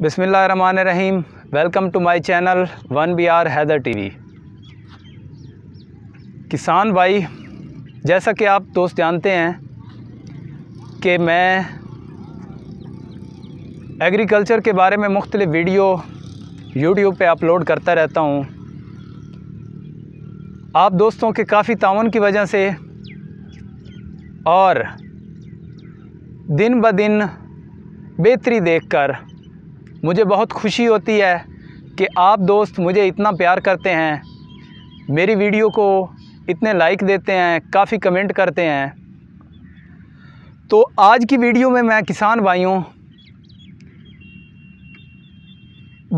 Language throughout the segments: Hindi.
बिसमीम welcome to my channel one B R Haider TV किसान भाई जैसा कि आप दोस्त जानते हैं कि मैं एग्रीकल्चर के बारे में मुख्तलि वीडियो यूट्यूब पे अपलोड करता रहता हूँ आप दोस्तों के काफ़ी तावन की वजह से और दिन ब दिन बेहतरी देखकर मुझे बहुत खुशी होती है कि आप दोस्त मुझे इतना प्यार करते हैं मेरी वीडियो को इतने लाइक देते हैं काफ़ी कमेंट करते हैं तो आज की वीडियो में मैं किसान भाइयों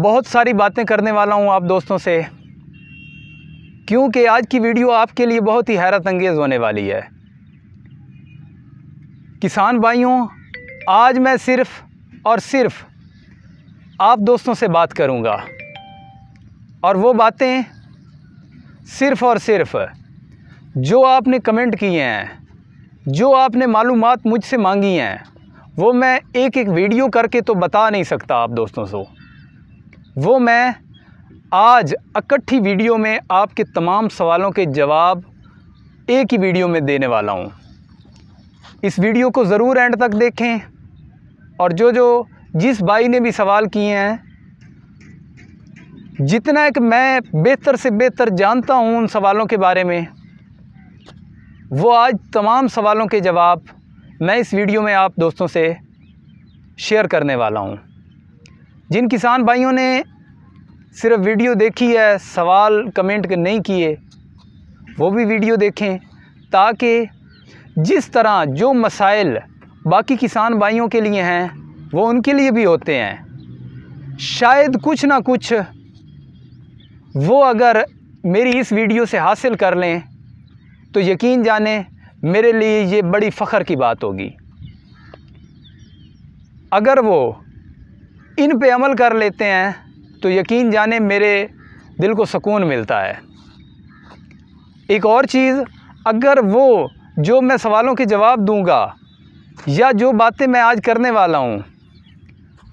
बहुत सारी बातें करने वाला हूं आप दोस्तों से क्योंकि आज की वीडियो आपके लिए बहुत ही हैरत अंगेज़ होने वाली है किसान भाइयों आज मैं सिर्फ़ और सिर्फ़ आप दोस्तों से बात करूँगा और वो बातें सिर्फ़ और सिर्फ़ जो आपने कमेंट किए हैं जो आपने मालूम मुझसे मांगी हैं वो मैं एक एक वीडियो करके तो बता नहीं सकता आप दोस्तों से वो मैं आज इकट्ठी वीडियो में आपके तमाम सवालों के जवाब एक ही वीडियो में देने वाला हूँ इस वीडियो को ज़रूर एंड तक देखें और जो जो जिस भाई ने भी सवाल किए हैं जितना एक मैं बेहतर से बेहतर जानता हूँ उन सवालों के बारे में वो आज तमाम सवालों के जवाब मैं इस वीडियो में आप दोस्तों से शेयर करने वाला हूँ जिन किसान भाइयों ने सिर्फ वीडियो देखी है सवाल कमेंट नहीं किए वो भी वीडियो देखें ताकि जिस तरह जो मसाइल बाकी किसान भाइयों के लिए हैं वो उनके लिए भी होते हैं शायद कुछ ना कुछ वो अगर मेरी इस वीडियो से हासिल कर लें तो यकीन जाने मेरे लिए ये बड़ी फ़ख्र की बात होगी अगर वो इन पे अमल कर लेते हैं तो यकीन जाने मेरे दिल को सुकून मिलता है एक और चीज़ अगर वो जो मैं सवालों के जवाब दूंगा या जो बातें मैं आज करने वाला हूँ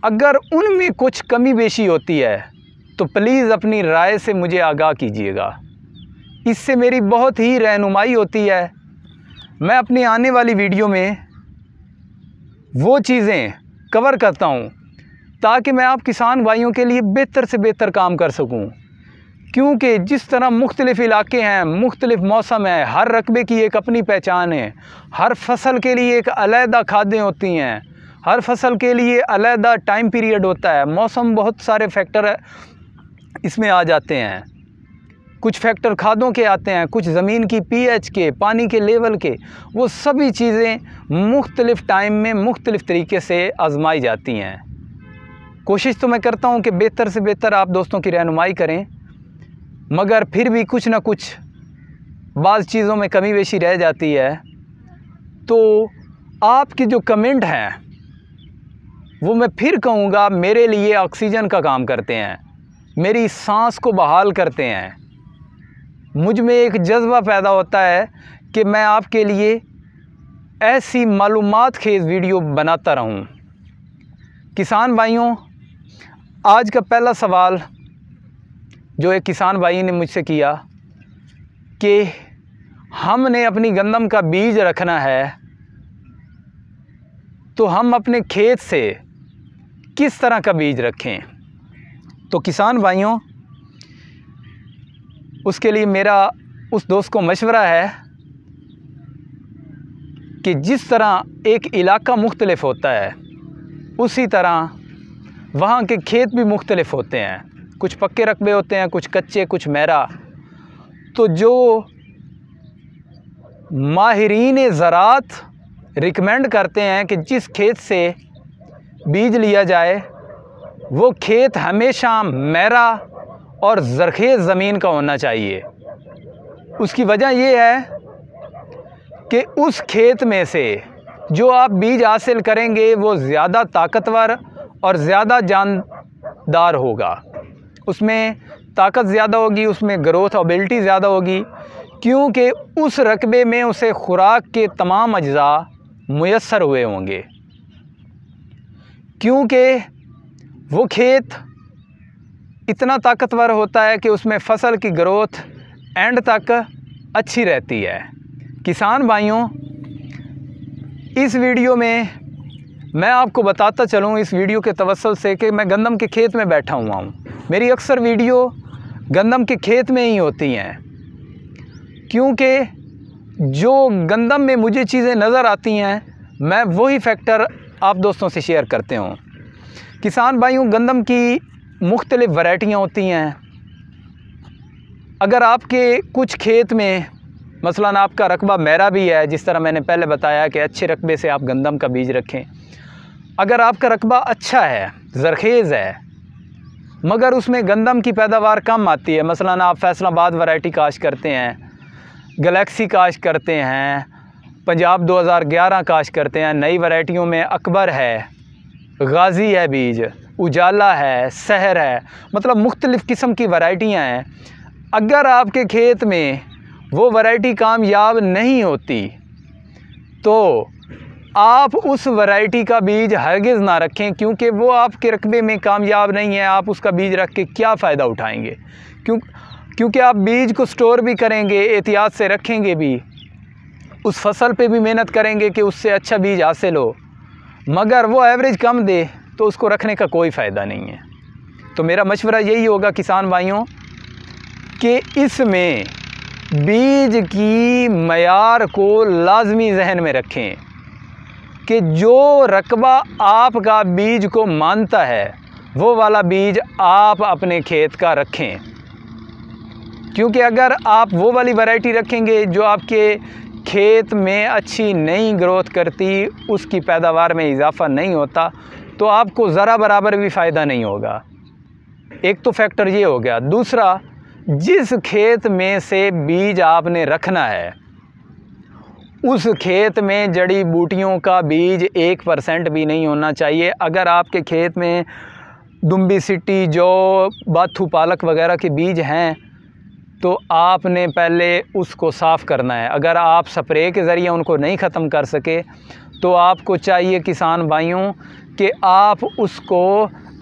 अगर उनमें कुछ कमी बेशी होती है तो प्लीज़ अपनी राय से मुझे आगाह कीजिएगा इससे मेरी बहुत ही रहनुमाई होती है मैं अपनी आने वाली वीडियो में वो चीज़ें कवर करता हूँ ताकि मैं आप किसान भाइयों के लिए बेहतर से बेहतर काम कर सकूँ क्योंकि जिस तरह मुख्तलिफ़ इलाके हैं मुख्तलिफ़ मौसम है हर रकबे की एक अपनी पहचान है हर फसल के लिए एक अलहदा खादें होती हैं हर फसल के लिए अलहदा टाइम पीरियड होता है मौसम बहुत सारे फैक्टर इसमें आ जाते हैं कुछ फैक्टर खादों के आते हैं कुछ ज़मीन की पीएच के पानी के लेवल के वो सभी चीज़ें मुख्तलिफ़ टाइम में मुख्तलिफ़ तरीके से आजमाई जाती हैं कोशिश तो मैं करता हूँ कि बेहतर से बेहतर आप दोस्तों की रहनुमाई करें मगर फिर भी कुछ ना कुछ बाज़ चीज़ों में कमी बेशी रह जाती है तो आपके जो कमेंट हैं वो मैं फिर कहूँगा मेरे लिए ऑक्सीजन का काम करते हैं मेरी सांस को बहाल करते हैं मुझ में एक जज्बा पैदा होता है कि मैं आपके लिए ऐसी मालूम खेज वीडियो बनाता रहूं। किसान भाइयों आज का पहला सवाल जो एक किसान भाई ने मुझसे किया कि हमने अपनी गंदम का बीज रखना है तो हम अपने खेत से किस तरह का बीज रखें तो किसान भाइयों उसके लिए मेरा उस दोस्त को मशवरा है कि जिस तरह एक इलाका मुख्तलफ़ होता है उसी तरह वहाँ के खेत भी मुख्तलफ़ होते हैं कुछ पक्के रकबे होते हैं कुछ कच्चे कुछ मैरा तो जो माहरीन ज़रात रिकमेंड करते हैं कि जिस खेत से बीज लिया जाए वो खेत हमेशा मैरा और ज़रखेज़ ज़मीन का होना चाहिए उसकी वजह ये है कि उस खेत में से जो आप बीज हासिल करेंगे वो ज़्यादा ताकतवर और ज़्यादा जानदार होगा उसमें ताकत ज़्यादा होगी उसमें ग्रोथ एबिलिटी ज़्यादा होगी क्योंकि उस रकबे में उसे खुराक के तमाम अज्जा मैसर हुए होंगे क्योंकि वो खेत इतना ताकतवर होता है कि उसमें फसल की ग्रोथ एंड तक अच्छी रहती है किसान भाइयों इस वीडियो में मैं आपको बताता चलूँ इस वीडियो के तवसल से कि मैं गंदम के खेत में बैठा हुआ हूँ मेरी अक्सर वीडियो गंदम के खेत में ही होती हैं क्योंकि जो गंदम में मुझे चीज़ें नज़र आती हैं मैं वही फैक्टर आप दोस्तों से शेयर करते हों किसान भाइयों गंदम की मुख्तलिफ़ वैरायटियाँ होती हैं अगर आपके कुछ खेत में मसला आपका रकबा मेरा भी है जिस तरह मैंने पहले बताया कि अच्छे रकबे से आप गंदम का बीज रखें अगर आपका रकबा अच्छा है ज़रखेज़ है मगर उसमें गंदम की पैदावार कम आती है मसला आप फैसलाबाद वैरायटी काश करते हैं गलेक्सी काश करते हैं पंजाब 2011 काश करते हैं नई वैरायटियों में अकबर है गाजी है बीज उजाला है सहर है मतलब मुख्तलिफ़ किस्म की वैरायटियां हैं अगर आपके खेत में वो वैरायटी कामयाब नहीं होती तो आप उस वैरायटी का बीज हरगिज़ ना रखें क्योंकि वो आपके रकबे में कामयाब नहीं है आप उसका बीज रख के क्या फ़ायदा उठाएंगे क्यों क्योंकि आप बीज को स्टोर भी करेंगे एहतियात से रखेंगे भी उस फसल पे भी मेहनत करेंगे कि उससे अच्छा बीज हासिल हो मगर वो एवरेज कम दे तो उसको रखने का कोई फ़ायदा नहीं है तो मेरा मशवरा यही होगा किसान भाइयों कि इसमें बीज की मैार को लाजमी जहन में रखें कि जो रकबा आपका बीज को मानता है वो वाला बीज आप अपने खेत का रखें क्योंकि अगर आप वो वाली वैरायटी रखेंगे जो आपके खेत में अच्छी नई ग्रोथ करती उसकी पैदावार में इजाफा नहीं होता तो आपको ज़रा बराबर भी फ़ायदा नहीं होगा एक तो फैक्टर ये हो गया दूसरा जिस खेत में से बीज आपने रखना है उस खेत में जड़ी बूटियों का बीज एक परसेंट भी नहीं होना चाहिए अगर आपके खेत में दुम्बी सिटी जो बाथू पालक वगैरह के बीज हैं तो आपने पहले उसको साफ़ करना है अगर आप स्प्रे के ज़रिए उनको नहीं ख़त्म कर सके तो आपको चाहिए किसान भाइयों कि आप उसको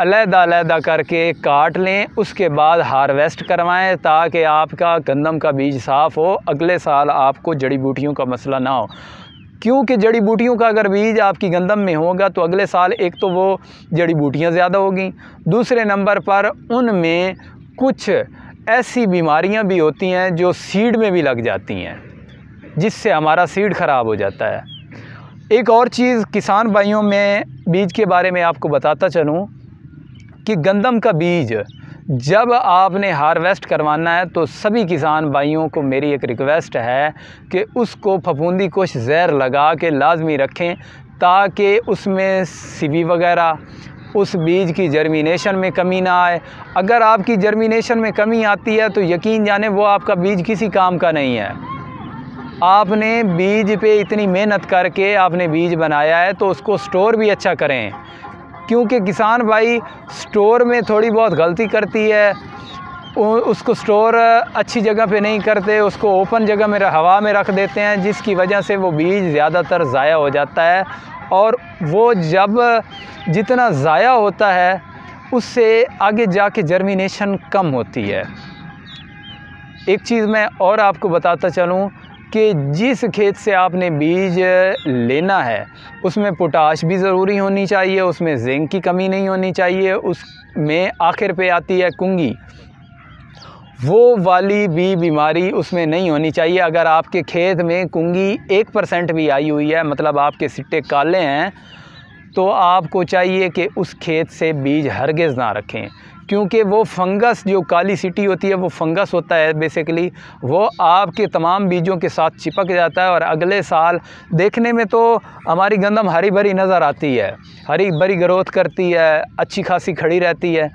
अलहदा अलहदा करके काट लें उसके बाद हार्वेस्ट करवाएं ताकि आपका गंदम का बीज साफ़ हो अगले साल आपको जड़ी बूटियों का मसला ना हो क्योंकि जड़ी बूटियों का अगर बीज आपकी गंदम में होगा तो अगले साल एक तो वो जड़ी बूटियाँ ज़्यादा होगी दूसरे नंबर पर उनमें कुछ ऐसी बीमारियां भी होती हैं जो सीड में भी लग जाती हैं जिससे हमारा सीड ख़राब हो जाता है एक और चीज़ किसान भाइयों में बीज के बारे में आपको बताता चलूँ कि गंदम का बीज जब आपने हार्वेस्ट करवाना है तो सभी किसान भाइयों को मेरी एक रिक्वेस्ट है कि उसको फफूंदी कुछ जहर लगा के लाजमी रखें ताकि उसमें सीवी वगैरह उस बीज की जर्मिनेशन में कमी ना आए अगर आपकी जर्मिनेशन में कमी आती है तो यकीन जाने वो आपका बीज किसी काम का नहीं है आपने बीज पे इतनी मेहनत करके आपने बीज बनाया है तो उसको स्टोर भी अच्छा करें क्योंकि किसान भाई स्टोर में थोड़ी बहुत गलती करती है उसको स्टोर अच्छी जगह पे नहीं करते उसको ओपन जगह में हवा में रख देते हैं जिसकी वजह से वो बीज ज़्यादातर ज़ाया हो जाता है और वो जब जितना ज़ाया होता है उससे आगे जाके जर्मिनेशन कम होती है एक चीज़ मैं और आपको बताता चलूँ कि जिस खेत से आपने बीज लेना है उसमें पोटाश भी ज़रूरी होनी चाहिए उसमें जिंक की कमी नहीं होनी चाहिए उसमें आखिर पे आती है कुंगी वो वाली भी बीमारी उसमें नहीं होनी चाहिए अगर आपके खेत में कुंगी एक परसेंट भी आई हुई है मतलब आपके सिट्टे काले हैं तो आपको चाहिए कि उस खेत से बीज हरगिज़ ना रखें क्योंकि वो फंगस जो काली सिटी होती है वो फंगस होता है बेसिकली वो आपके तमाम बीजों के साथ चिपक जाता है और अगले साल देखने में तो हमारी गंदम हरी भरी नज़र आती है हरी भरी ग्रोथ करती है अच्छी खासी खड़ी रहती है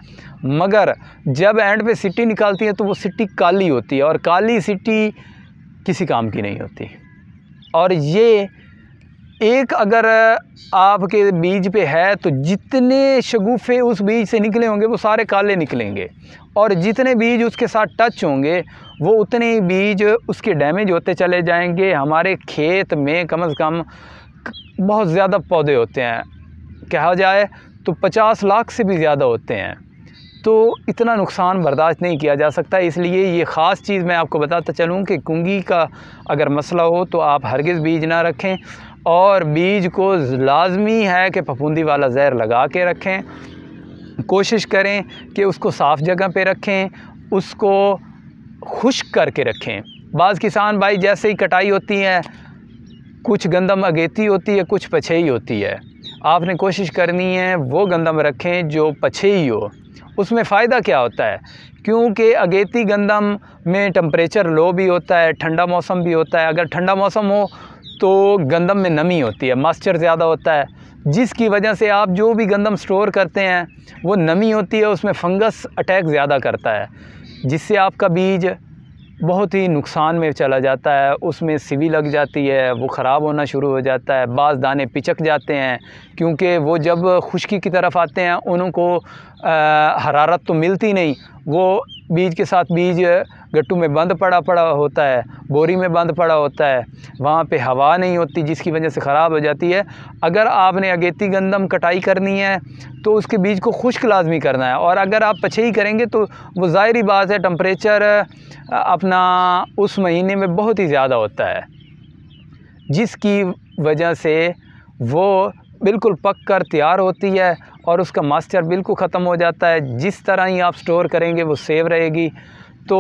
मगर जब एंड पे सिटी निकालती है तो वो सिटी काली होती है और काली सिटी किसी काम की नहीं होती और ये एक अगर आपके बीज पे है तो जितने शगुफ़े उस बीज से निकले होंगे वो सारे काले निकलेंगे और जितने बीज उसके साथ टच होंगे वो उतने ही बीज उसके डैमेज होते चले जाएंगे हमारे खेत में कम से कम बहुत ज़्यादा पौधे होते हैं कहा जाए तो 50 लाख से भी ज़्यादा होते हैं तो इतना नुकसान बर्दाश्त नहीं किया जा सकता इसलिए ये ख़ास चीज़ मैं आपको बताता चलूँ कि कुंगी का अगर मसला हो तो आप हरगिज़ बीज ना रखें और बीज को लाजमी है कि फफूंदी वाला जहर लगा के रखें कोशिश करें कि उसको साफ़ जगह पे रखें उसको खुश्क करके रखें बाज़ किसान भाई जैसे ही कटाई होती है कुछ गंदम अगेती होती है कुछ पछई होती है आपने कोशिश करनी है वो गंदम रखें जो पछई हो उसमें फ़ायदा क्या होता है क्योंकि अगेती गंदम में टम्परेचर लो भी होता है ठंडा मौसम भी होता है अगर ठंडा मौसम हो तो गंदम में नमी होती है मॉइस्चर ज़्यादा होता है जिसकी वजह से आप जो भी गंदम स्टोर करते हैं वो नमी होती है उसमें फंगस अटैक ज़्यादा करता है जिससे आपका बीज बहुत ही नुकसान में चला जाता है उसमें सीवी लग जाती है वो ख़राब होना शुरू हो जाता है बाज़ दाने पिचक जाते हैं क्योंकि वो जब खुश्की की तरफ आते हैं उनको हरारत तो मिलती नहीं वो बीज के साथ बीज गट्टू में बंद पड़ा पड़ा होता है बोरी में बंद पड़ा होता है वहाँ पे हवा नहीं होती जिसकी वजह से ख़राब हो जाती है अगर आपने अगेती गंदम कटाई करनी है तो उसके बीज को खुश्क लाजमी करना है और अगर आप पछे ही करेंगे तो वो ज़ाहरी बात है टम्परेचर अपना उस महीने में बहुत ही ज़्यादा होता है जिसकी वजह से वो बिल्कुल पक कर तैयार होती है और उसका मास्टर बिल्कुल ख़त्म हो जाता है जिस तरह ही आप स्टोर करेंगे वो सेव रहेगी तो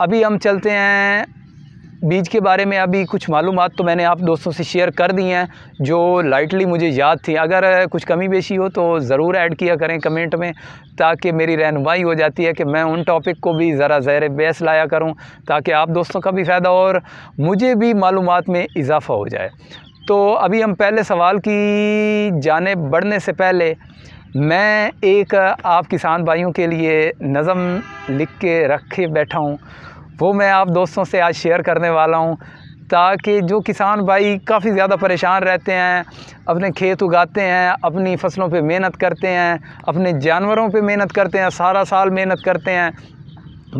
अभी हम चलते हैं बीज के बारे में अभी कुछ मालूम तो मैंने आप दोस्तों से शेयर कर दी हैं जो लाइटली मुझे याद थी अगर कुछ कमी बेशी हो तो ज़रूर ऐड किया करें कमेंट में ताकि मेरी रहनमाई हो जाती है कि मैं उन टॉपिक को भी ज़रा ज़ैर बहस लाया करूं ताकि आप दोस्तों का भी फ़ायदा और मुझे भी मालूम में इजाफ़ा हो जाए तो अभी हम पहले सवाल की जाने बढ़ने से पहले मैं एक आप किसान भाइयों के लिए नज़म लिख के रखे बैठा हूँ वो मैं आप दोस्तों से आज शेयर करने वाला हूँ ताकि जो किसान भाई काफ़ी ज़्यादा परेशान रहते हैं अपने खेत उगाते हैं अपनी फसलों पे मेहनत करते हैं अपने जानवरों पे मेहनत करते हैं सारा साल मेहनत करते हैं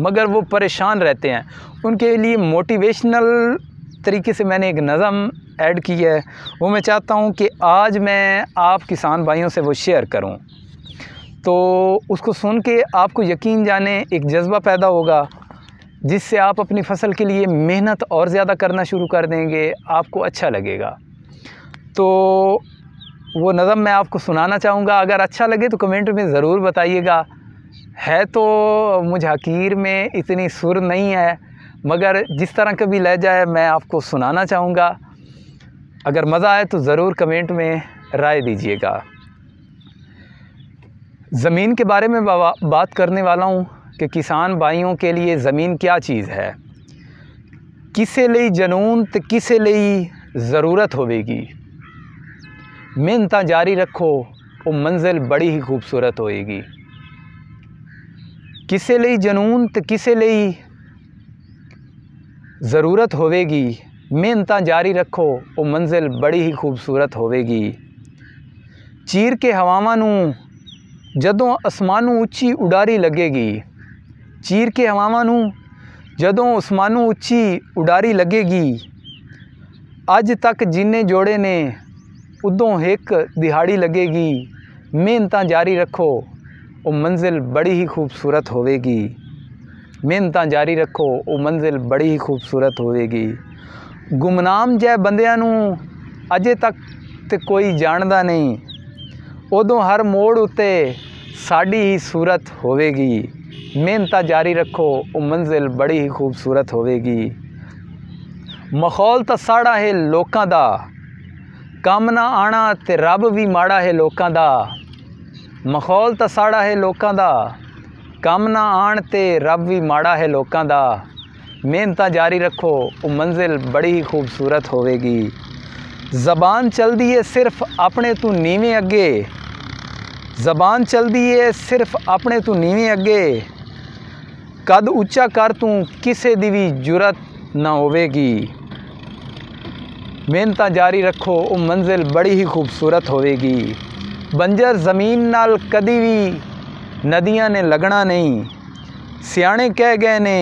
मगर वो परेशान रहते हैं उनके लिए मोटिवेशनल तरीके से मैंने एक नज़म ऐड की है वो मैं चाहता हूँ कि आज मैं आप किसान भाइयों से वो शेयर करूँ तो उसको सुन के आपको यकीन जाने एक जज्बा पैदा होगा जिससे आप अपनी फसल के लिए मेहनत और ज़्यादा करना शुरू कर देंगे आपको अच्छा लगेगा तो वो नज़म मैं आपको सुनाना चाहूँगा अगर अच्छा लगे तो कमेंट में ज़रूर बताइएगा है तो मुझे हकीर में इतनी सुर नहीं है मगर जिस तरह का भी लहजा है मैं आपको सुनाना चाहूँगा अगर मज़ा आए तो ज़रूर कमेंट में राय दीजिएगा ज़मीन के बारे में बात करने वाला हूँ कि किसान भाइयों के लिए ज़मीन क्या चीज़ है किसे लिए जनून तो किसे लिए ज़रूरत होगी मेहनत जारी रखो वो मंजिल बड़ी ही खूबसूरत होएगी किसे लिए जनून तो किसे लिए ਜ਼ਰੂਰਤ ਹੋਵੇਗੀ ਮਿਹਨਤਾਂ ਜਾਰੀ ਰੱਖੋ ਉਹ ਮੰਜ਼ਿਲ ਬੜੀ ਹੀ ਖੂਬਸੂਰਤ ਹੋਵੇਗੀ ਚੀਰ ਕੇ ਹਵਾਵਾਂ ਨੂੰ ਜਦੋਂ ਅਸਮਾਨ ਨੂੰ ਉੱਚੀ ਉਡਾਰੀ ਲੱਗੇਗੀ ਚੀਰ ਕੇ ਹਵਾਵਾਂ ਨੂੰ ਜਦੋਂ ਅਸਮਾਨ ਨੂੰ ਉੱਚੀ ਉਡਾਰੀ ਲੱਗੇਗੀ ਅੱਜ ਤੱਕ ਜਿੰਨੇ ਜੋੜੇ ਨੇ ਉਦੋਂ ਇੱਕ ਦਿਹਾੜੀ ਲੱਗੇਗੀ ਮਿਹਨਤਾਂ ਜਾਰੀ ਰੱਖੋ ਉਹ ਮੰਜ਼ਿਲ ਬੜੀ ਹੀ ਖੂਬਸੂਰਤ ਹੋਵੇਗੀ ਮਿਹਨਤਾਂ ਜਾਰੀ ਰੱਖੋ ਉਹ ਮੰਜ਼ਿਲ ਬੜੀ ਹੀ ਖੂਬਸੂਰਤ ਹੋਵੇਗੀ ਗੁਮਨਾਮ ਜੈ ਬੰਦਿਆਂ ਨੂੰ ਅਜੇ ਤੱਕ ਤੇ ਕੋਈ ਜਾਣਦਾ ਨਹੀਂ ਉਦੋਂ ਹਰ ਮੋੜ ਉੱਤੇ ਸਾਡੀ ਹੀ ਸੂਰਤ ਹੋਵੇਗੀ ਮਿਹਨਤਾਂ ਜਾਰੀ ਰੱਖੋ ਉਹ ਮੰਜ਼ਿਲ ਬੜੀ ਹੀ ਖੂਬਸੂਰਤ ਹੋਵੇਗੀ ਮਖੌਲ ਤਾਂ ਸਾੜਾ ਹੈ ਲੋਕਾਂ ਦਾ ਕੰਮ ਨਾ ਆਣਾ ਤੇ ਰੱਬ ਵੀ ਮਾੜਾ ਹੈ ਲੋਕਾਂ ਦਾ ਮਖੌਲ ਤਾਂ ਸਾੜਾ ਹੈ ਲੋਕਾਂ ਦਾ ਕੰਮ ਨਾ ਆਣ ਤੇ ਰੱਬ ਵੀ ਮਾੜਾ ਹੈ ਲੋਕਾਂ ਦਾ ਮਿਹਨਤਾਂ ਜਾਰੀ ਰੱਖੋ ਉਹ ਮੰਜ਼ਿਲ ਬੜੀ ਹੀ ਖੂਬਸੂਰਤ ਹੋਵੇਗੀ ਜ਼ਬਾਨ ਚਲਦੀ ਏ ਸਿਰਫ ਆਪਣੇ ਤੋਂ ਨੀਵੇਂ ਅੱਗੇ ਜ਼ਬਾਨ ਚਲਦੀ ਏ ਸਿਰਫ ਆਪਣੇ ਤੋਂ ਨੀਵੇਂ ਅੱਗੇ ਕਦ ਉੱਚਾ ਕਰ ਤੂੰ ਕਿਸੇ ਦੀ ਵੀ ਜੁਰਤ ਨਾ ਹੋਵੇਗੀ ਮਿਹਨਤਾਂ ਜਾਰੀ ਰੱਖੋ ਉਹ ਮੰਜ਼ਿਲ ਬੜੀ ਹੀ ਖੂਬਸੂਰਤ ਹੋਵੇਗੀ ਬੰਜਰ ਜ਼ਮੀਨ ਨਾਲ ਕਦੀ ਵੀ ਨਦੀਆਂ ने लगना नहीं सियाने कह गए ने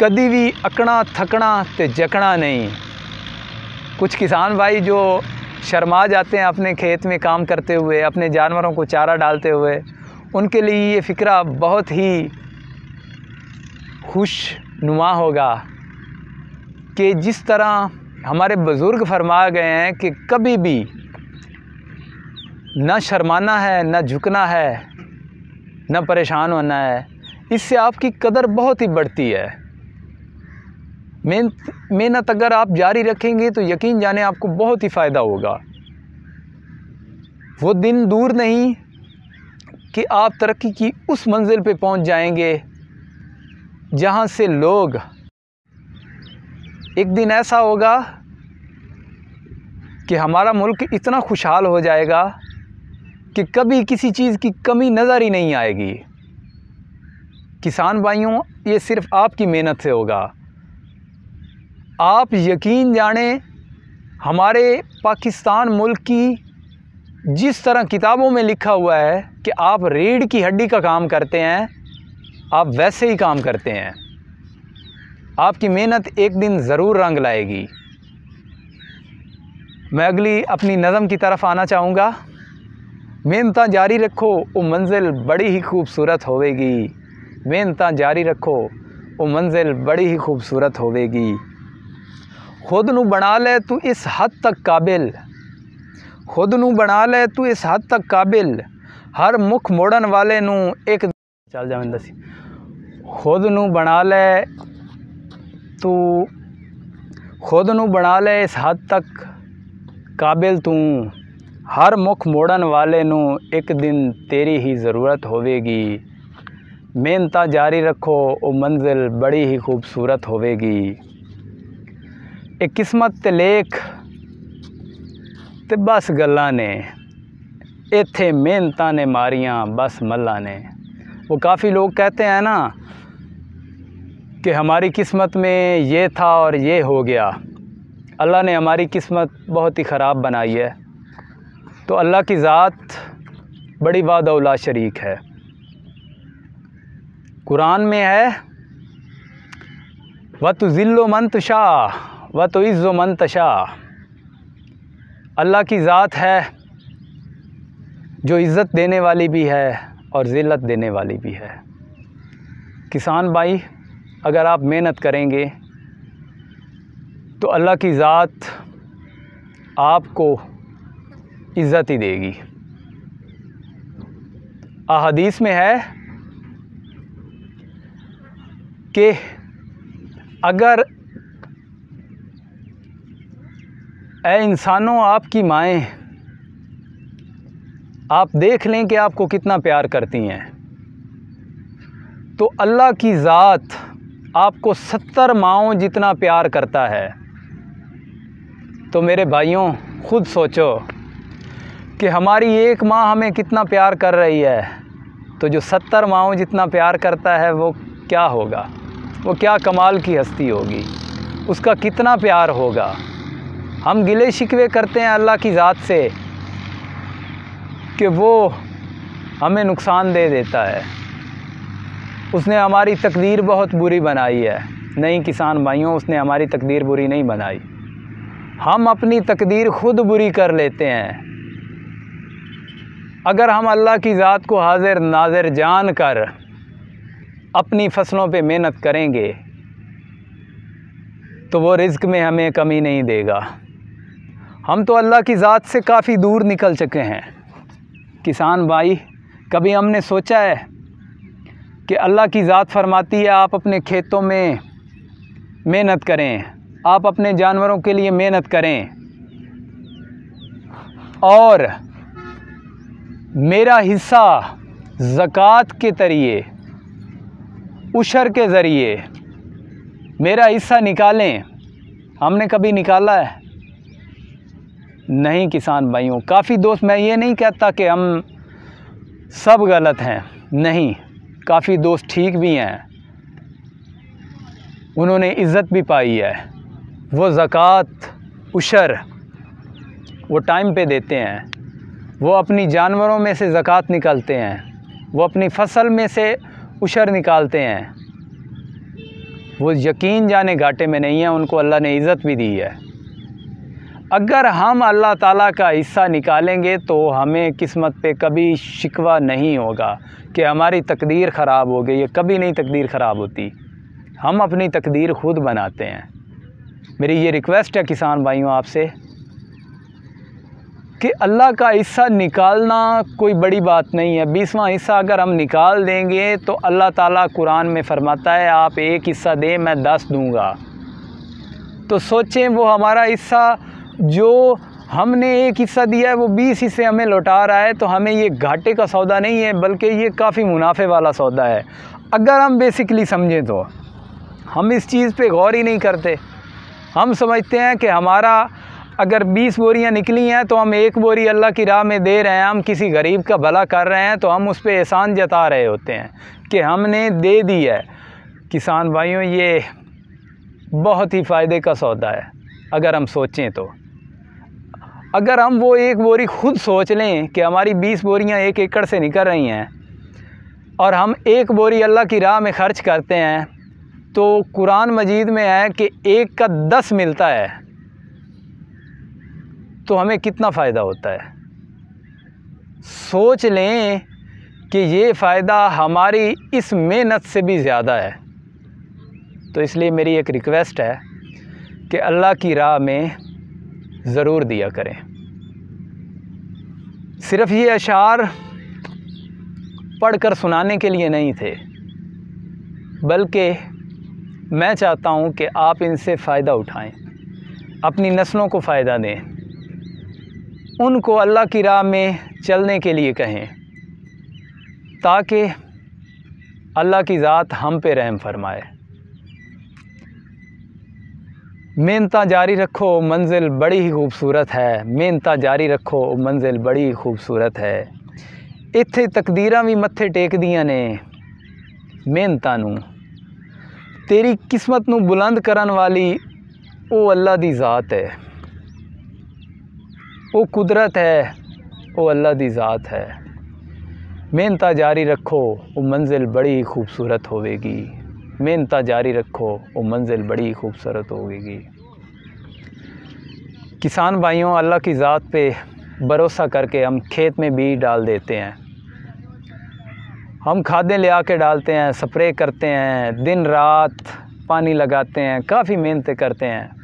कभी भी अकड़ा थकना तो जकड़ा नहीं कुछ किसान भाई जो शर्मा जाते हैं अपने खेत में काम करते हुए अपने जानवरों को चारा डालते हुए उनके लिए ये फ़िक्रा बहुत ही खुशनुमा होगा कि जिस तरह हमारे बुज़ुर्ग फरमा गए हैं कि कभी भी ना शर्माना है ना झुकना है ना परेशान होना है इससे आपकी कदर बहुत ही बढ़ती है मेहनत मेहनत अगर आप जारी रखेंगे तो यकीन जाने आपको बहुत ही फ़ायदा होगा वो दिन दूर नहीं कि आप तरक्की की उस मंजिल पे पहुंच जाएंगे जहां से लोग एक दिन ऐसा होगा कि हमारा मुल्क इतना खुशहाल हो जाएगा कि कभी किसी चीज़ की कमी नज़र ही नहीं आएगी किसान भाइयों ये सिर्फ़ आपकी मेहनत से होगा आप यकीन जाने हमारे पाकिस्तान मुल्क की जिस तरह किताबों में लिखा हुआ है कि आप रीढ़ की हड्डी का काम करते हैं आप वैसे ही काम करते हैं आपकी मेहनत एक दिन ज़रूर रंग लाएगी मैं अगली अपनी नज़म की तरफ आना चाहूँगा ਮਿਹਨਤਾਂ ਜਾਰੀ ਰੱਖੋ ਉਹ ਮੰਜ਼ਿਲ ਬੜੀ ਹੀ ਖੂਬਸੂਰਤ ਹੋਵੇਗੀ ਮਿਹਨਤਾਂ ਜਾਰੀ ਰੱਖੋ ਉਹ ਮੰਜ਼ਿਲ ਬੜੀ ਹੀ ਖੂਬਸੂਰਤ ਹੋਵੇਗੀ ਖੁਦ ਨੂੰ ਬਣਾ ਲੈ ਤੂੰ ਇਸ ਹੱਦ ਤੱਕ ਕਾਬਿਲ ਖੁਦ ਨੂੰ ਬਣਾ ਲੈ ਤੂੰ ਇਸ ਹੱਦ ਤੱਕ ਕਾਬਿਲ ਹਰ ਮੁਖ ਮੋੜਨ ਵਾਲੇ ਨੂੰ ਇੱਕ ਚੱਲ ਜਾਵੇਂ ਦਸੀ ਖੁਦ ਨੂੰ ਬਣਾ ਲੈ ਤੂੰ ਖੁਦ ਨੂੰ ਬਣਾ ਲੈ ਇਸ ਹੱਦ ਤੱਕ ਕਾਬਿਲ ਤੂੰ हर मुख मोड़न वाले नू एक दिन तेरी ही जरूरत होगी मेहनत जारी रखो वो मंजिल बड़ी ही खूबसूरत होगी एक किस्मत ते लेख ते बस गल ने इत मेहनत ने मारियाँ बस मल्ला ने वो काफ़ी लोग कहते हैं ना कि हमारी किस्मत में ये था और ये हो गया अल्लाह ने हमारी किस्मत बहुत ही ख़राब बनाई है तो अल्लाह की ज़ात बड़ी अवला शरीक है कुरान में है व तो ज़िल्लो मन तशाह व तो इज़्ज़ो मन तशाह अल्लाह की ज़ात है जो इज़्ज़त देने वाली भी है और ज़िल्लत देने वाली भी है किसान भाई अगर आप मेहनत करेंगे तो अल्लाह की ज़ात आपको इज़्ज़त ही देगी अहदीस में है कि अगर ए इंसानों आपकी माएँ आप देख लें कि आपको कितना प्यार करती हैं तो अल्लाह की ज़ात आपको सत्तर माओ जितना प्यार करता है तो मेरे भाइयों ख़ुद सोचो कि हमारी एक माँ हमें कितना प्यार कर रही है तो जो सत्तर माओ जितना प्यार करता है वो क्या होगा वो क्या कमाल की हस्ती होगी उसका कितना प्यार होगा हम गिले शिकवे करते हैं अल्लाह की ज़ात से कि वो हमें नुकसान दे देता है उसने हमारी तकदीर बहुत बुरी बनाई है नहीं किसान भाइयों उसने हमारी तकदीर बुरी नहीं बनाई हम अपनी तकदीर खुद बुरी कर लेते हैं अगर हम अल्लाह की ज़ात को हाजिर नाजिर जान कर अपनी फसलों पे मेहनत करेंगे तो वो रिज़्क में हमें कमी नहीं देगा हम तो अल्लाह की ज़ात से काफ़ी दूर निकल चुके हैं किसान भाई कभी हमने सोचा है कि अल्लाह की ज़ात फरमाती है आप अपने खेतों में मेहनत करें आप अपने जानवरों के लिए मेहनत करें और मेरा हिस्सा ज़क़़त के तरिए उशर के ज़रिए मेरा हिस्सा निकालें हमने कभी निकाला है नहीं किसान भाइयों काफ़ी दोस्त मैं ये नहीं कहता कि हम सब गलत हैं नहीं काफ़ी दोस्त ठीक भी हैं उन्होंने इज़्ज़त भी पाई है वो ज़क़़त उशर वो टाइम पे देते हैं वो अपनी जानवरों में से ज़क़़त निकालते हैं वो अपनी फसल में से उशर निकालते हैं वो यकीन जाने घाटे में नहीं है उनको अल्लाह ने इज़्ज़त भी दी है अगर हम अल्लाह ताला का हिस्सा निकालेंगे तो हमें किस्मत पे कभी शिकवा नहीं होगा कि हमारी तकदीर ख़राब हो गई ये कभी नहीं तकदीर ख़राब होती हम अपनी तकदीर खुद बनाते हैं मेरी ये रिक्वेस्ट है किसान भाइयों आपसे कि अल्लाह का हिस्सा निकालना कोई बड़ी बात नहीं है बीसवा हिस्सा अगर हम निकाल देंगे तो अल्लाह ताला कुरान में फ़रमाता है आप एक हिस्सा दें मैं दस दूंगा तो सोचें वो हमारा हिस्सा जो हमने एक हिस्सा दिया है वो बीस हिस्से हमें लौटा रहा है तो हमें ये घाटे का सौदा नहीं है बल्कि ये काफ़ी मुनाफे वाला सौदा है अगर हम बेसिकली समझें तो हम इस चीज़ पर गौर ही नहीं करते हम समझते हैं कि हमारा अगर 20 बोरियां निकली हैं तो हम एक बोरी अल्लाह की राह में दे रहे हैं हम किसी गरीब का भला कर रहे हैं तो हम उस पर एहसान जता रहे होते हैं कि हमने दे दी है किसान भाइयों ये बहुत ही फ़ायदे का सौदा है अगर हम सोचें तो अगर हम वो एक बोरी खुद सोच लें कि हमारी बीस बोरियाँ एक एकड़ से निकल रही हैं और हम एक बोरी अल्लाह की राह में ख़र्च करते हैं तो कुरान मजीद में है कि एक का दस मिलता है तो हमें कितना फ़ायदा होता है सोच लें कि ये फ़ायदा हमारी इस मेहनत से भी ज़्यादा है तो इसलिए मेरी एक रिक्वेस्ट है कि अल्लाह की राह में ज़रूर दिया करें सिर्फ़ ये अशार पढ़कर सुनाने के लिए नहीं थे बल्कि मैं चाहता हूँ कि आप इनसे फ़ायदा उठाएं अपनी नस्लों को फ़ायदा दें उनको अल्लाह की राह में चलने के लिए कहें ताकि अल्लाह की ज़ात हम पे रहम फरमाए मेहनत जारी रखो मंजिल बड़ी ही खूबसूरत है मेहनता जारी रखो मंजिल बड़ी ही खूबसूरत है इतने तकदीर भी मत्थे टेक दिया ने मेहनत तेरी किस्मत नुलंद करी वो अल्लाह की जात है वो कुदरत है वो अल्लाह की ज़ात है मेहनता जारी रखो वो मंजिल बड़ी खूबसूरत होगी मेहनता जारी रखो वो मंजिल बड़ी खूबसूरत होगी किसान भाइयों अल्लाह की ज़ात पे भरोसा करके हम खेत में बीज डाल देते हैं हम खादें ले आके डालते हैं स्प्रे करते हैं दिन रात पानी लगाते हैं काफ़ी मेहनतें करते हैं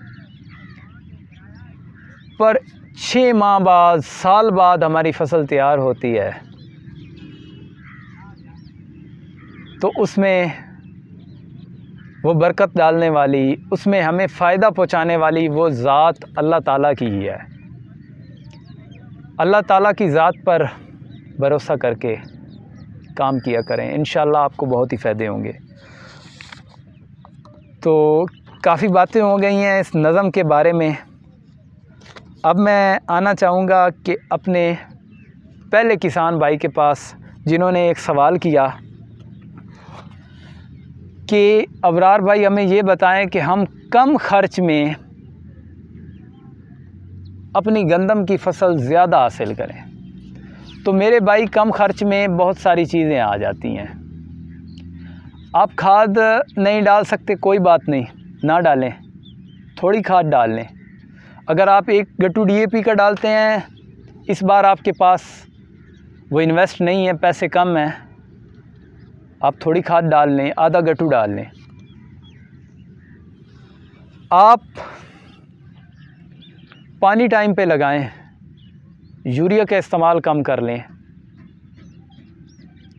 पर छः माह बाद साल बाद हमारी फसल तैयार होती है तो उसमें वो बरकत डालने वाली उसमें हमें फ़ायदा पहुंचाने वाली वो ज़ात अल्लाह ताला की ही है अल्लाह ताला की ज़ात पर भरोसा करके काम किया करें इन आपको बहुत ही फ़ायदे होंगे तो काफ़ी बातें हो गई हैं इस नज़म के बारे में अब मैं आना चाहूँगा कि अपने पहले किसान भाई के पास जिन्होंने एक सवाल किया कि अबरार भाई हमें ये बताएं कि हम कम खर्च में अपनी गंदम की फसल ज़्यादा हासिल करें तो मेरे भाई कम खर्च में बहुत सारी चीज़ें आ जाती हैं आप खाद नहीं डाल सकते कोई बात नहीं ना डालें थोड़ी खाद डाल लें अगर आप एक गट्टू डीएपी का डालते हैं इस बार आपके पास वो इन्वेस्ट नहीं है पैसे कम हैं आप थोड़ी खाद डाल लें आधा गट्टू डाल लें आप पानी टाइम पे लगाएं यूरिया का इस्तेमाल कम कर लें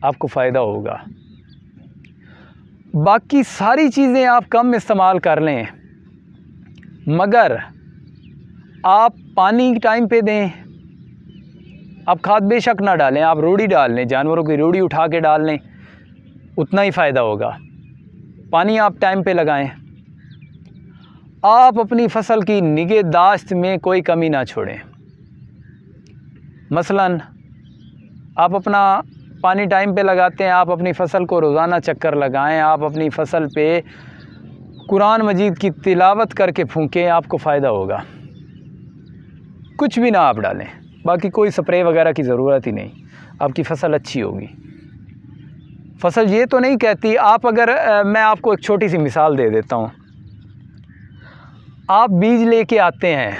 आपको फ़ायदा होगा बाकी सारी चीज़ें आप कम इस्तेमाल कर लें मगर आप पानी टाइम पे दें आप खाद बेशक ना डालें आप रोड़ी डाल लें जानवरों की रोड़ी उठा के डाल लें उतना ही फ़ायदा होगा पानी आप टाइम पे लगाएं आप अपनी फसल की निगहदाश्त में कोई कमी ना छोड़ें मसलन आप अपना पानी टाइम पे लगाते हैं आप अपनी फ़सल को रोज़ाना चक्कर लगाएं आप अपनी फ़सल पे कुरान मजीद की तिलावत करके फूकें आपको फ़ायदा होगा कुछ भी ना आप डालें बाकी कोई स्प्रे वगैरह की ज़रूरत ही नहीं आपकी फसल अच्छी होगी फसल ये तो नहीं कहती आप अगर आ, मैं आपको एक छोटी सी मिसाल दे देता हूँ आप बीज लेके आते हैं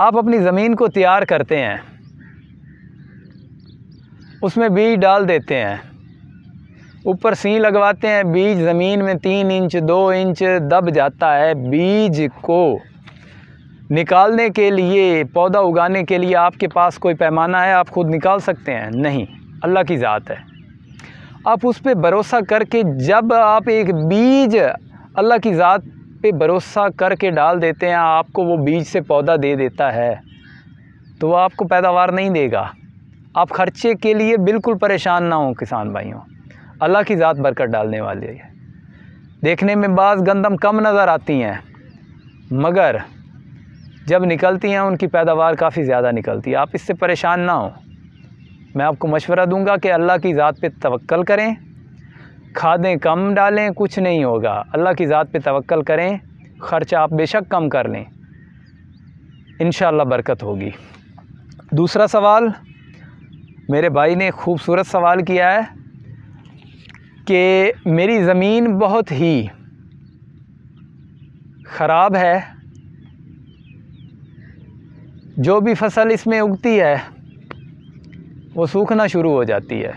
आप अपनी ज़मीन को तैयार करते हैं उसमें बीज डाल देते हैं ऊपर सी लगवाते हैं बीज ज़मीन में तीन इंच दो इंच दब जाता है बीज को निकालने के लिए पौधा उगाने के लिए आपके पास कोई पैमाना है आप खुद निकाल सकते हैं नहीं अल्लाह की ज़ात है आप उस पर भरोसा करके जब आप एक बीज अल्लाह की ज़ात पे भरोसा करके डाल देते हैं आपको वो बीज से पौधा दे देता है तो वो आपको पैदावार नहीं देगा आप खर्चे के लिए बिल्कुल परेशान ना हो किसान भाइयों अल्लाह की ज़ात बरकत डालने वाली है देखने में बाज़ गंदम कम नज़र आती हैं मगर जब निकलती हैं उनकी पैदावार काफ़ी ज़्यादा निकलती है आप इससे परेशान ना हो मैं आपको मशवरा दूंगा कि अल्लाह की ज़ात पे तवक्ल करें खादें कम डालें कुछ नहीं होगा अल्लाह की ज़ात पे तवक्ल करें ख़र्चा आप बेशक कम कर लें इन बरकत होगी दूसरा सवाल मेरे भाई ने खूबसूरत सवाल किया है कि मेरी ज़मीन बहुत ही ख़राब है जो भी फसल इसमें उगती है वो सूखना शुरू हो जाती है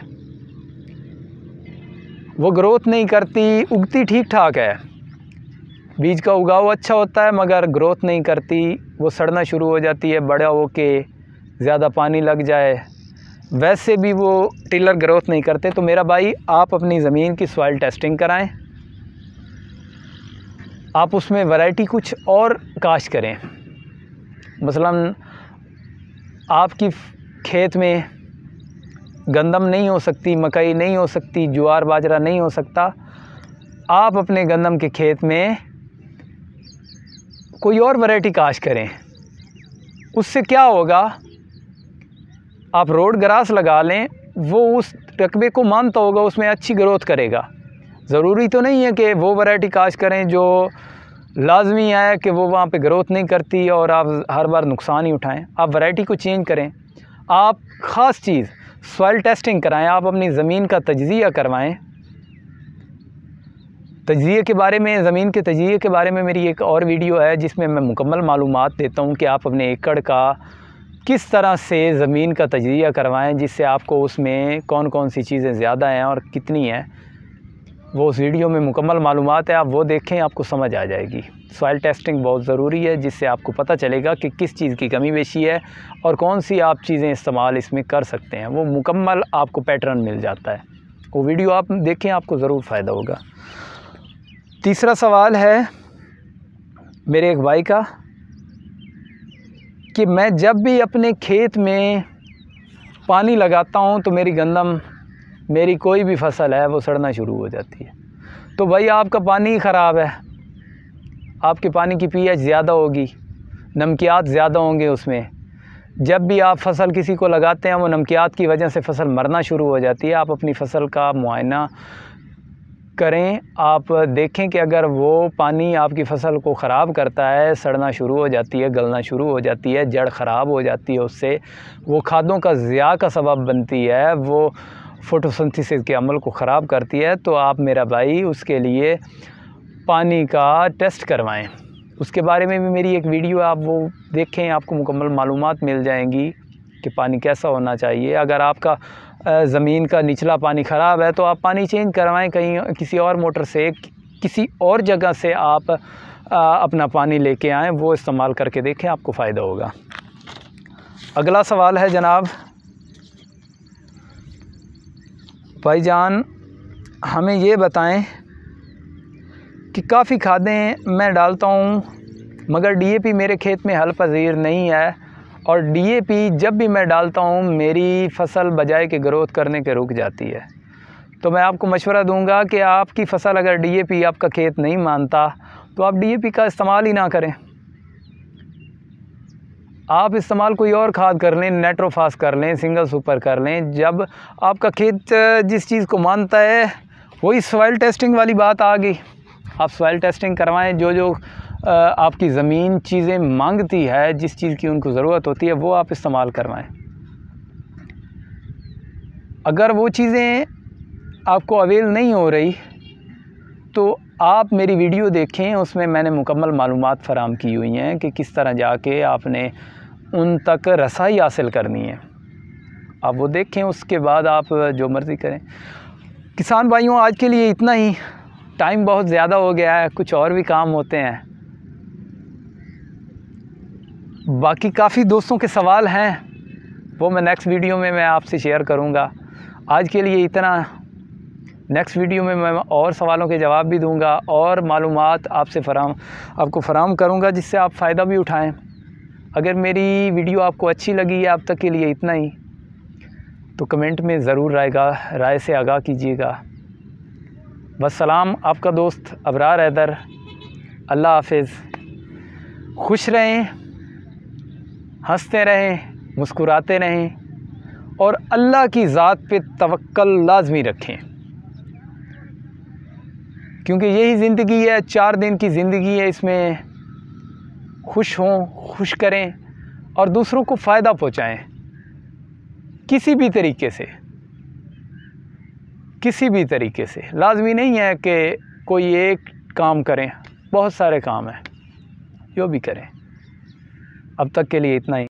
वो ग्रोथ नहीं करती उगती ठीक ठाक है बीज का उगाव अच्छा होता है मगर ग्रोथ नहीं करती वो सड़ना शुरू हो जाती है बड़ा हो के ज़्यादा पानी लग जाए वैसे भी वो टिलर ग्रोथ नहीं करते तो मेरा भाई आप अपनी ज़मीन की सॉइल टेस्टिंग कराएं आप उसमें वैरायटी कुछ और काश करें मसलन आपकी खेत में गंदम नहीं हो सकती मकई नहीं हो सकती ज्वार बाजरा नहीं हो सकता आप अपने गंदम के खेत में कोई और वैरायटी काश करें उससे क्या होगा आप रोड ग्रास लगा लें वो उस रकबे को मानता होगा उसमें अच्छी ग्रोथ करेगा ज़रूरी तो नहीं है कि वो वैरायटी काश करें जो लाजमी है कि वो वहाँ पे ग्रोथ नहीं करती और आप हर बार नुकसान ही उठाएं आप वैरायटी को चेंज करें आप ख़ास चीज़ सॉइल टेस्टिंग कराएं आप अपनी ज़मीन का तजिया करवाएं तजिए के बारे में ज़मीन के तजिए के बारे में मेरी एक और वीडियो है जिसमें मैं मुकम्मल मालूम देता हूँ कि आप अपने एकड़ का किस तरह से ज़मीन का तजिया करवाएं जिससे आपको उसमें कौन कौन सी चीज़ें ज़्यादा हैं और कितनी हैं वो उस वीडियो में मुकम्मल मालूम है आप वो देखें आपको समझ आ जाएगी सॉइल टेस्टिंग बहुत ज़रूरी है जिससे आपको पता चलेगा कि किस चीज़ की कमी बेशी है और कौन सी आप चीज़ें इस्तेमाल इसमें कर सकते हैं वो मुकम्मल आपको पैटर्न मिल जाता है वो वीडियो आप देखें आपको ज़रूर फ़ायदा होगा तीसरा सवाल है मेरे एक भाई का कि मैं जब भी अपने खेत में पानी लगाता हूँ तो मेरी गंदम मेरी कोई भी फसल है वो सड़ना शुरू हो जाती है तो भाई आपका पानी ही ख़राब है आपके पानी की पीएच ज़्यादा होगी नमकियात ज़्यादा होंगे उसमें जब भी आप फसल किसी को लगाते हैं वो नमकियात की वजह से फसल मरना शुरू हो जाती है आप अपनी फसल का मुआयना करें आप देखें कि अगर वो पानी आपकी फसल को ख़राब करता है सड़ना शुरू हो जाती है गलना शुरू हो जाती है जड़ ख़राब हो जाती है उससे वो खादों का ज़िया का सबब बनती है वो फोटोसिंथेसिस के अमल को ख़राब करती है तो आप मेरा भाई उसके लिए पानी का टेस्ट करवाएं उसके बारे में भी मेरी एक वीडियो आप वो देखें आपको मुकम्मल मालूम मिल जाएंगी कि पानी कैसा होना चाहिए अगर आपका ज़मीन का निचला पानी ख़राब है तो आप पानी चेंज करवाएं कहीं किसी और मोटर से किसी और जगह से आप आ, अपना पानी लेके आएँ वो इस्तेमाल करके देखें आपको फ़ायदा होगा अगला सवाल है जनाब भाईजान हमें ये बताएं कि काफ़ी खादें मैं डालता हूँ मगर डीएपी मेरे खेत में हल पजीर नहीं है और डीएपी जब भी मैं डालता हूँ मेरी फसल बजाय के ग्रोथ करने के रुक जाती है तो मैं आपको मशवरा दूंगा कि आपकी फसल अगर डीएपी आपका खेत नहीं मानता तो आप डीएपी का इस्तेमाल ही ना करें आप इस्तेमाल कोई और खाद कर लें नेट्रोफास कर लें सिंगल सुपर कर लें जब आपका खेत जिस चीज़ को मानता है वही सॉइल टेस्टिंग वाली बात आ गई आप सॉइल टेस्टिंग करवाएं जो जो आपकी ज़मीन चीज़ें मांगती है जिस चीज़ की उनको ज़रूरत होती है वो आप इस्तेमाल करवाएं अगर वो चीज़ें आपको अवेल नहीं हो रही तो आप मेरी वीडियो देखें उसमें मैंने मुकम्मल मालूम फ़राम की हुई हैं कि किस तरह जाके आपने उन तक रसाई हासिल करनी है आप वो देखें उसके बाद आप जो मर्ज़ी करें किसान भाइयों आज के लिए इतना ही टाइम बहुत ज़्यादा हो गया है कुछ और भी काम होते हैं बाकी काफ़ी दोस्तों के सवाल हैं वो मैं नेक्स्ट वीडियो में मैं आपसे शेयर करूँगा आज के लिए इतना नेक्स्ट वीडियो में मैं और सवालों के जवाब भी दूँगा और मालूम आपसे फराम आपको फराम करूँगा जिससे आप फ़ायदा भी उठाएँ अगर मेरी वीडियो आपको अच्छी लगी है आप तक के लिए इतना ही तो कमेंट में ज़रूर रायगा राय से आगाह कीजिएगा वसलाम आपका दोस्त अबरार हैदर अल्लाह हाफिज़ खुश रहें हंसते रहें मुस्कुराते रहें और अल्लाह की ज़ात पे तवक्ल लाजमी रखें क्योंकि यही ज़िंदगी है चार दिन की ज़िंदगी है इसमें खुश हों खुश करें और दूसरों को फ़ायदा पहुँचाएँ किसी भी तरीके से किसी भी तरीके से लाजमी नहीं है कि कोई एक काम करें बहुत सारे काम हैं जो भी करें अब तक के लिए इतना ही